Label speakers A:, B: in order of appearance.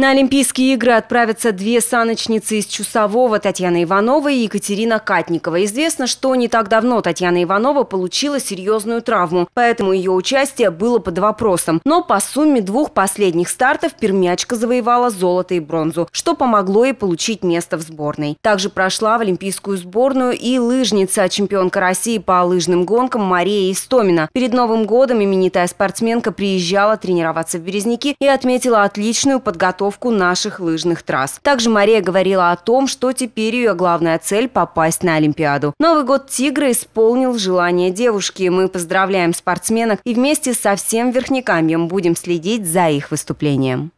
A: На Олимпийские игры отправятся две саночницы из Чусового – Татьяна Иванова и Екатерина Катникова. Известно, что не так давно Татьяна Иванова получила серьезную травму, поэтому ее участие было под вопросом. Но по сумме двух последних стартов пермячка завоевала золото и бронзу, что помогло ей получить место в сборной. Также прошла в Олимпийскую сборную и лыжница, чемпионка России по лыжным гонкам Мария Истомина. Перед Новым годом именитая спортсменка приезжала тренироваться в Березники и отметила отличную подготовку планировку наших лыжных трасс. Также Мария говорила о том, что теперь ее главная цель – попасть на Олимпиаду. Новый год «Тигра» исполнил желание девушки. Мы поздравляем спортсменок и вместе со всем верхнекамьем будем следить за их выступлением.